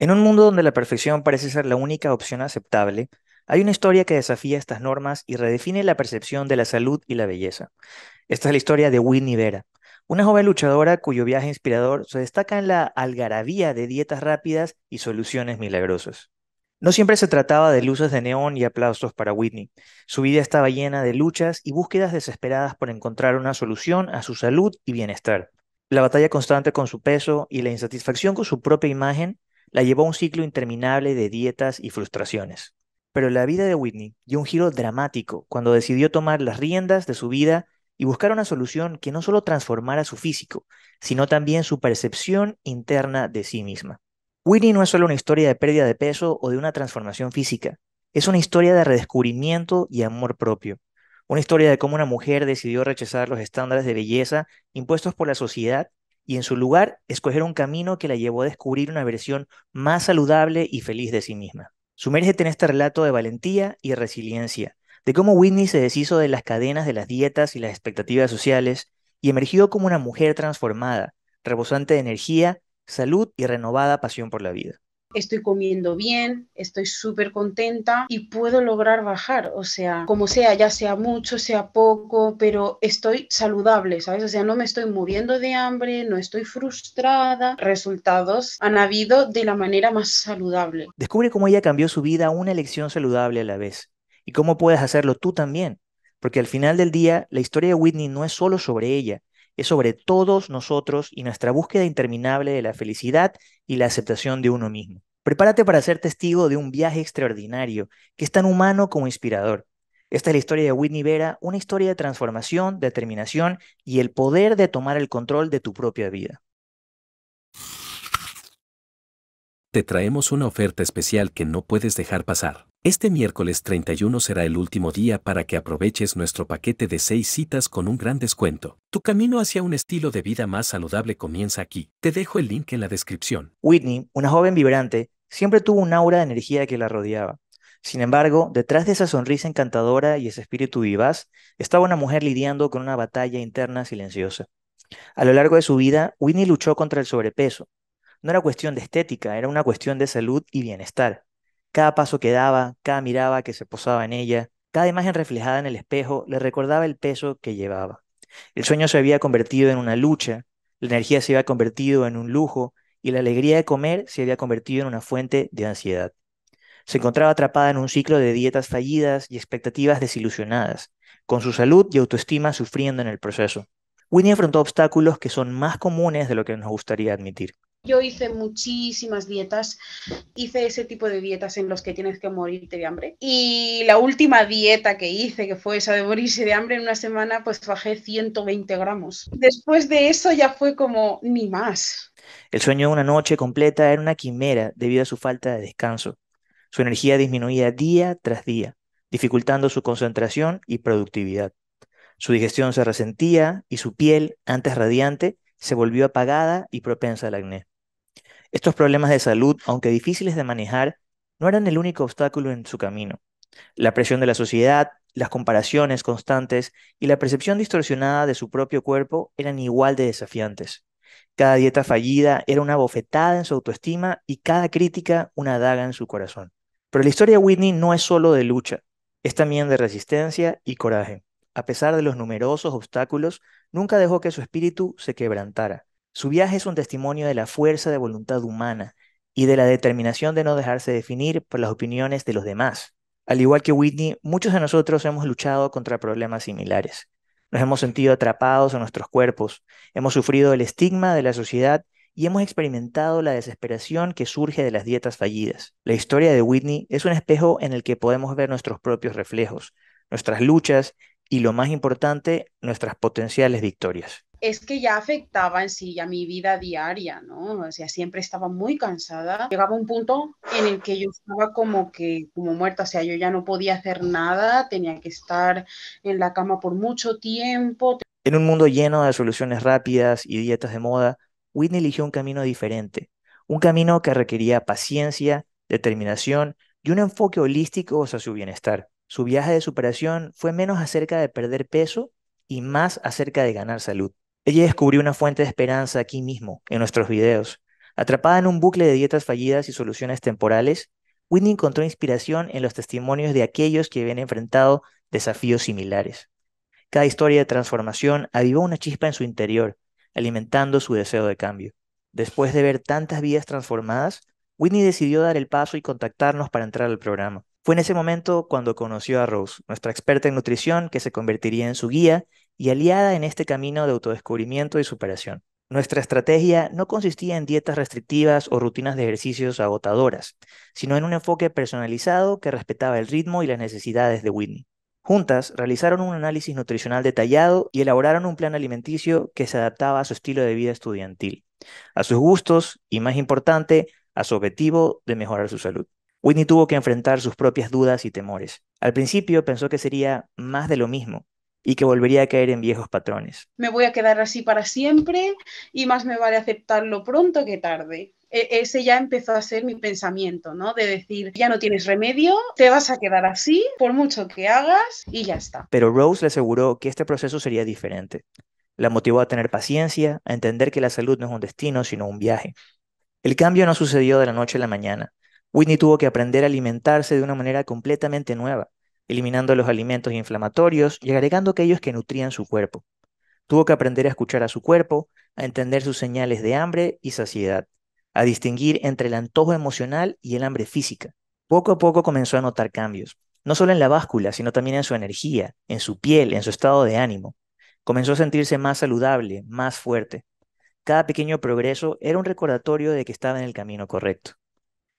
En un mundo donde la perfección parece ser la única opción aceptable, hay una historia que desafía estas normas y redefine la percepción de la salud y la belleza. Esta es la historia de Whitney Vera, una joven luchadora cuyo viaje inspirador se destaca en la algarabía de dietas rápidas y soluciones milagrosas. No siempre se trataba de luces de neón y aplausos para Whitney. Su vida estaba llena de luchas y búsquedas desesperadas por encontrar una solución a su salud y bienestar. La batalla constante con su peso y la insatisfacción con su propia imagen la llevó a un ciclo interminable de dietas y frustraciones. Pero la vida de Whitney dio un giro dramático cuando decidió tomar las riendas de su vida y buscar una solución que no solo transformara su físico, sino también su percepción interna de sí misma. Whitney no es solo una historia de pérdida de peso o de una transformación física, es una historia de redescubrimiento y amor propio. Una historia de cómo una mujer decidió rechazar los estándares de belleza impuestos por la sociedad y en su lugar escoger un camino que la llevó a descubrir una versión más saludable y feliz de sí misma. Sumérgete en este relato de valentía y resiliencia, de cómo Whitney se deshizo de las cadenas de las dietas y las expectativas sociales y emergió como una mujer transformada, rebosante de energía, salud y renovada pasión por la vida estoy comiendo bien, estoy súper contenta y puedo lograr bajar, o sea, como sea, ya sea mucho, sea poco, pero estoy saludable, ¿sabes? O sea, no me estoy muriendo de hambre, no estoy frustrada. Resultados han habido de la manera más saludable. Descubre cómo ella cambió su vida a una elección saludable a la vez y cómo puedes hacerlo tú también, porque al final del día la historia de Whitney no es solo sobre ella, es sobre todos nosotros y nuestra búsqueda interminable de la felicidad y la aceptación de uno mismo. Prepárate para ser testigo de un viaje extraordinario, que es tan humano como inspirador. Esta es la historia de Whitney Vera, una historia de transformación, determinación y el poder de tomar el control de tu propia vida. Te traemos una oferta especial que no puedes dejar pasar. Este miércoles 31 será el último día para que aproveches nuestro paquete de 6 citas con un gran descuento. Tu camino hacia un estilo de vida más saludable comienza aquí. Te dejo el link en la descripción. Whitney, una joven vibrante, siempre tuvo un aura de energía que la rodeaba. Sin embargo, detrás de esa sonrisa encantadora y ese espíritu vivaz, estaba una mujer lidiando con una batalla interna silenciosa. A lo largo de su vida, Whitney luchó contra el sobrepeso. No era cuestión de estética, era una cuestión de salud y bienestar. Cada paso que daba, cada mirada que se posaba en ella, cada imagen reflejada en el espejo le recordaba el peso que llevaba. El sueño se había convertido en una lucha, la energía se había convertido en un lujo y la alegría de comer se había convertido en una fuente de ansiedad. Se encontraba atrapada en un ciclo de dietas fallidas y expectativas desilusionadas, con su salud y autoestima sufriendo en el proceso. Winnie afrontó obstáculos que son más comunes de lo que nos gustaría admitir. Yo hice muchísimas dietas, hice ese tipo de dietas en los que tienes que morirte de hambre. Y la última dieta que hice, que fue esa de morirse de hambre en una semana, pues bajé 120 gramos. Después de eso ya fue como ni más. El sueño de una noche completa era una quimera debido a su falta de descanso. Su energía disminuía día tras día, dificultando su concentración y productividad. Su digestión se resentía y su piel, antes radiante, se volvió apagada y propensa al acné. Estos problemas de salud, aunque difíciles de manejar, no eran el único obstáculo en su camino. La presión de la sociedad, las comparaciones constantes y la percepción distorsionada de su propio cuerpo eran igual de desafiantes. Cada dieta fallida era una bofetada en su autoestima y cada crítica una daga en su corazón. Pero la historia de Whitney no es solo de lucha, es también de resistencia y coraje. A pesar de los numerosos obstáculos, nunca dejó que su espíritu se quebrantara. Su viaje es un testimonio de la fuerza de voluntad humana y de la determinación de no dejarse definir por las opiniones de los demás. Al igual que Whitney, muchos de nosotros hemos luchado contra problemas similares. Nos hemos sentido atrapados en nuestros cuerpos, hemos sufrido el estigma de la sociedad y hemos experimentado la desesperación que surge de las dietas fallidas. La historia de Whitney es un espejo en el que podemos ver nuestros propios reflejos, nuestras luchas y, lo más importante, nuestras potenciales victorias es que ya afectaba en sí a mi vida diaria, ¿no? O sea, siempre estaba muy cansada. Llegaba un punto en el que yo estaba como que, como muerta, o sea, yo ya no podía hacer nada, tenía que estar en la cama por mucho tiempo. En un mundo lleno de soluciones rápidas y dietas de moda, Whitney eligió un camino diferente, un camino que requería paciencia, determinación y un enfoque holístico hacia su bienestar. Su viaje de superación fue menos acerca de perder peso y más acerca de ganar salud. Ella descubrió una fuente de esperanza aquí mismo, en nuestros videos. Atrapada en un bucle de dietas fallidas y soluciones temporales, Whitney encontró inspiración en los testimonios de aquellos que habían enfrentado desafíos similares. Cada historia de transformación avivó una chispa en su interior, alimentando su deseo de cambio. Después de ver tantas vidas transformadas, Whitney decidió dar el paso y contactarnos para entrar al programa. Fue en ese momento cuando conoció a Rose, nuestra experta en nutrición que se convertiría en su guía y aliada en este camino de autodescubrimiento y superación. Nuestra estrategia no consistía en dietas restrictivas o rutinas de ejercicios agotadoras, sino en un enfoque personalizado que respetaba el ritmo y las necesidades de Whitney. Juntas realizaron un análisis nutricional detallado y elaboraron un plan alimenticio que se adaptaba a su estilo de vida estudiantil, a sus gustos y, más importante, a su objetivo de mejorar su salud. Whitney tuvo que enfrentar sus propias dudas y temores. Al principio pensó que sería más de lo mismo, y que volvería a caer en viejos patrones. Me voy a quedar así para siempre y más me vale aceptarlo pronto que tarde. E, ese ya empezó a ser mi pensamiento, ¿no? De decir, ya no tienes remedio, te vas a quedar así por mucho que hagas y ya está. Pero Rose le aseguró que este proceso sería diferente. La motivó a tener paciencia, a entender que la salud no es un destino, sino un viaje. El cambio no sucedió de la noche a la mañana. Whitney tuvo que aprender a alimentarse de una manera completamente nueva eliminando los alimentos inflamatorios y agregando aquellos que nutrían su cuerpo. Tuvo que aprender a escuchar a su cuerpo, a entender sus señales de hambre y saciedad, a distinguir entre el antojo emocional y el hambre física. Poco a poco comenzó a notar cambios, no solo en la báscula, sino también en su energía, en su piel, en su estado de ánimo. Comenzó a sentirse más saludable, más fuerte. Cada pequeño progreso era un recordatorio de que estaba en el camino correcto.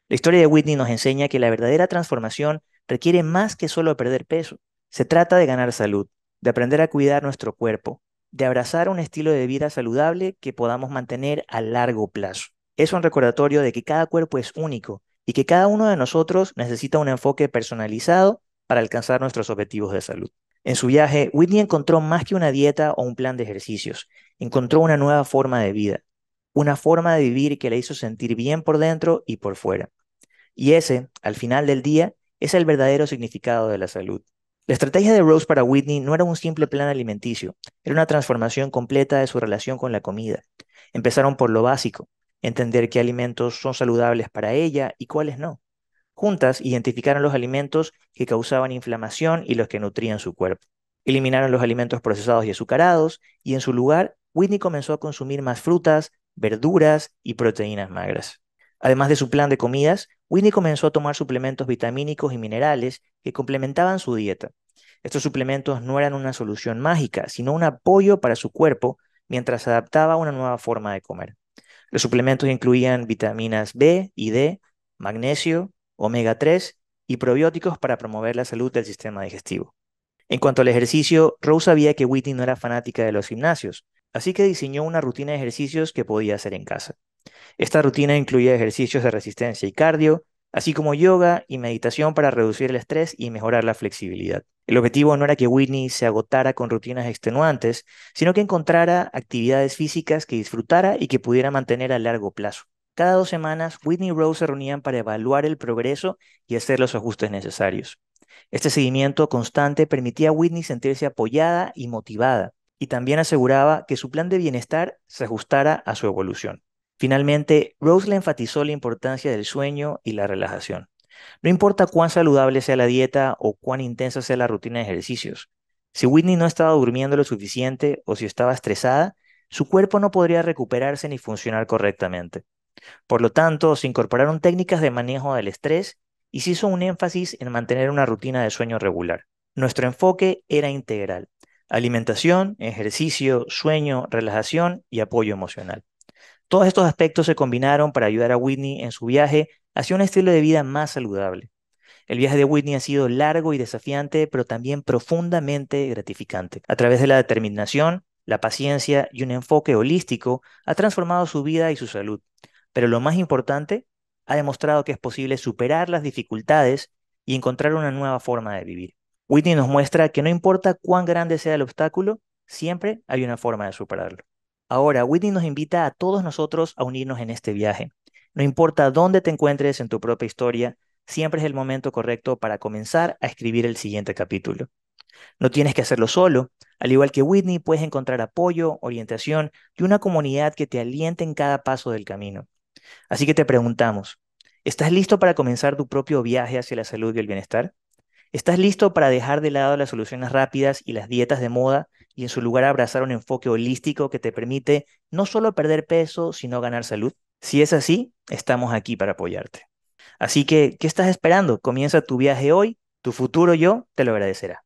La historia de Whitney nos enseña que la verdadera transformación requiere más que solo perder peso. Se trata de ganar salud, de aprender a cuidar nuestro cuerpo, de abrazar un estilo de vida saludable que podamos mantener a largo plazo. Es un recordatorio de que cada cuerpo es único y que cada uno de nosotros necesita un enfoque personalizado para alcanzar nuestros objetivos de salud. En su viaje, Whitney encontró más que una dieta o un plan de ejercicios, encontró una nueva forma de vida, una forma de vivir que la hizo sentir bien por dentro y por fuera. Y ese, al final del día, es el verdadero significado de la salud. La estrategia de Rose para Whitney no era un simple plan alimenticio, era una transformación completa de su relación con la comida. Empezaron por lo básico, entender qué alimentos son saludables para ella y cuáles no. Juntas identificaron los alimentos que causaban inflamación y los que nutrían su cuerpo. Eliminaron los alimentos procesados y azucarados y en su lugar, Whitney comenzó a consumir más frutas, verduras y proteínas magras. Además de su plan de comidas, Whitney comenzó a tomar suplementos vitamínicos y minerales que complementaban su dieta. Estos suplementos no eran una solución mágica, sino un apoyo para su cuerpo mientras adaptaba a una nueva forma de comer. Los suplementos incluían vitaminas B y D, magnesio, omega 3 y probióticos para promover la salud del sistema digestivo. En cuanto al ejercicio, Rose sabía que Whitney no era fanática de los gimnasios, así que diseñó una rutina de ejercicios que podía hacer en casa. Esta rutina incluía ejercicios de resistencia y cardio, así como yoga y meditación para reducir el estrés y mejorar la flexibilidad. El objetivo no era que Whitney se agotara con rutinas extenuantes, sino que encontrara actividades físicas que disfrutara y que pudiera mantener a largo plazo. Cada dos semanas, Whitney y Rose se reunían para evaluar el progreso y hacer los ajustes necesarios. Este seguimiento constante permitía a Whitney sentirse apoyada y motivada, y también aseguraba que su plan de bienestar se ajustara a su evolución. Finalmente, Rose le enfatizó la importancia del sueño y la relajación. No importa cuán saludable sea la dieta o cuán intensa sea la rutina de ejercicios, si Whitney no estaba durmiendo lo suficiente o si estaba estresada, su cuerpo no podría recuperarse ni funcionar correctamente. Por lo tanto, se incorporaron técnicas de manejo del estrés y se hizo un énfasis en mantener una rutina de sueño regular. Nuestro enfoque era integral. Alimentación, ejercicio, sueño, relajación y apoyo emocional. Todos estos aspectos se combinaron para ayudar a Whitney en su viaje hacia un estilo de vida más saludable. El viaje de Whitney ha sido largo y desafiante, pero también profundamente gratificante. A través de la determinación, la paciencia y un enfoque holístico, ha transformado su vida y su salud. Pero lo más importante, ha demostrado que es posible superar las dificultades y encontrar una nueva forma de vivir. Whitney nos muestra que no importa cuán grande sea el obstáculo, siempre hay una forma de superarlo. Ahora, Whitney nos invita a todos nosotros a unirnos en este viaje. No importa dónde te encuentres en tu propia historia, siempre es el momento correcto para comenzar a escribir el siguiente capítulo. No tienes que hacerlo solo. Al igual que Whitney, puedes encontrar apoyo, orientación y una comunidad que te aliente en cada paso del camino. Así que te preguntamos, ¿estás listo para comenzar tu propio viaje hacia la salud y el bienestar? ¿Estás listo para dejar de lado las soluciones rápidas y las dietas de moda y en su lugar abrazar un enfoque holístico que te permite no solo perder peso, sino ganar salud? Si es así, estamos aquí para apoyarte. Así que, ¿qué estás esperando? Comienza tu viaje hoy, tu futuro yo te lo agradecerá.